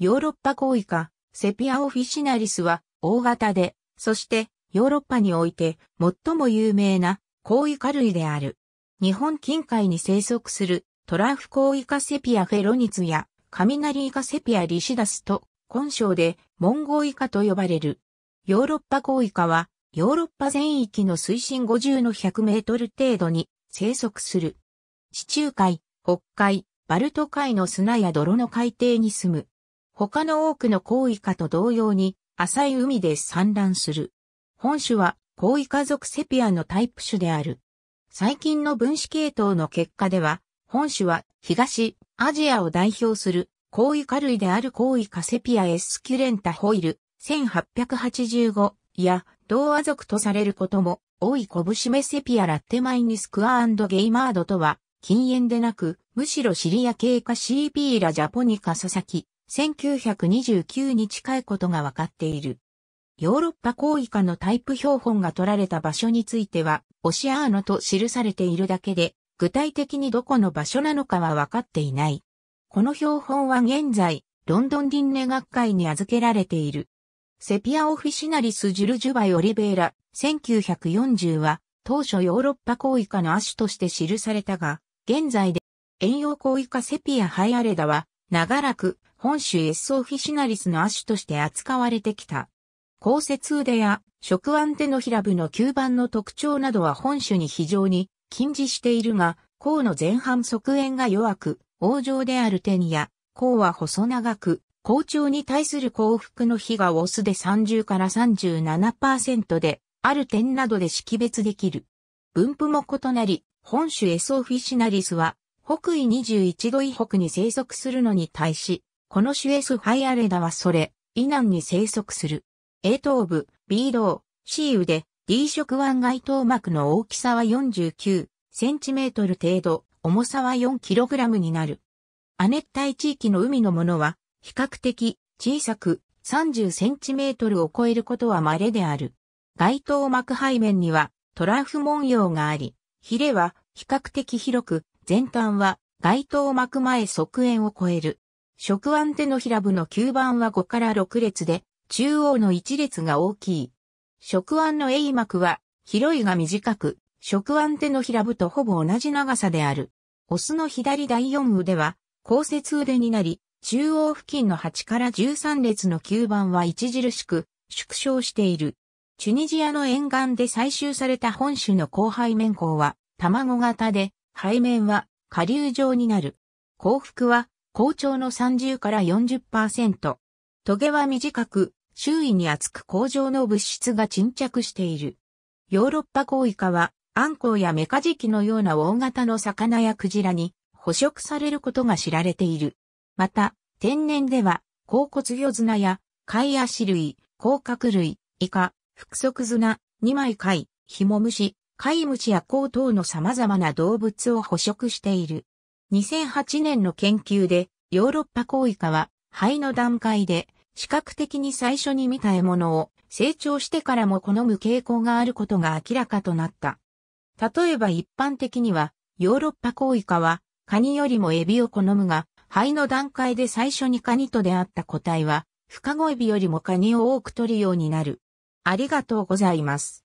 ヨーロッパ行為か、セピアオフィシナリスは大型で、そしてヨーロッパにおいて最も有名な行為科類である。日本近海に生息するトラフ行為か、セピアフェロニツや雷イカセピアリシダスと根性でモンゴウイカと呼ばれる。ヨーロッパコウイカはヨーロッパ全域の水深50の100メートル程度に生息する。地中海、北海、バルト海の砂や泥の海底に住む他の多くのコウイカと同様に浅い海で産卵する。本種はコウイカ属セピアのタイプ種である。最近の分子系統の結果では、本種は東アジアを代表するコウイカ類であるコウイカセピアエスキュレンタホイル1885や同亜属とされることも多いコブシメセピアラッテマイニスクアゲイマードとは禁煙でなく、むしろシリア系かシーピーラジャポニカ佐サキ。1929に近いことが分かっている。ヨーロッパ広域下のタイプ標本が取られた場所については、オシアーノと記されているだけで、具体的にどこの場所なのかは分かっていない。この標本は現在、ロンドン輪廻学会に預けられている。セピアオフィシナリス・ジュルジュバイ・オリベーラ、1940は、当初ヨーロッパ広域下の亜種として記されたが、現在で、遠洋広域下セピア・ハイアレダは、長らく本種エッソオフィシナリスの亜種として扱われてきた。高節腕や触腕手のひら部の吸盤の特徴などは本種に非常に禁じしているが、甲の前半側縁が弱く、王状である手にや、甲は細長く、校長に対する幸福の比がオスで30から37%で、ある点などで識別できる。分布も異なり、本種エソフィシナリスは、北緯21度以北に生息するのに対し、このシュエスハイアレダはそれ、以南に生息する。A 頭部、B 胴、C 腕、D 食腕外頭膜の大きさは49センチメートル程度、重さは4キログラムになる。亜熱帯地域の海のものは、比較的小さく30センチメートルを超えることは稀である。外頭膜背面にはトラフ文様があり、ヒレは比較的広く前端は外頭膜前側縁を超える。触腕手のひら部の吸盤は5から6列で、中央の1列が大きい。触腕の鋭膜は、広いが短く、触腕手のひら部とほぼ同じ長さである。オスの左第4腕は、降接腕になり、中央付近の8から13列の吸盤は著しく縮小している。チュニジアの沿岸で採集された本種の後輩面鋼は卵型で背面は下流状になる。幸福は高潮の30から40%。トゲは短く、周囲に厚く工場の物質が沈着している。ヨーロッパコイカは、アンコウやメカジキのような大型の魚やクジラに捕食されることが知られている。また、天然では、甲骨魚砂や貝足類、甲殻類、イカ、腹足砂、二枚貝、ヒモムシ、ム虫やウ等の様々な動物を捕食している。2008年の研究で、ヨーロッパコイカは、肺の段階で、視覚的に最初に見た獲物を、成長してからも好む傾向があることが明らかとなった。例えば一般的には、ヨーロッパコイカは、カニよりもエビを好むが、肺の段階で最初にカニと出会った個体は、深ゴエビよりもカニを多く取るようになる。ありがとうございます。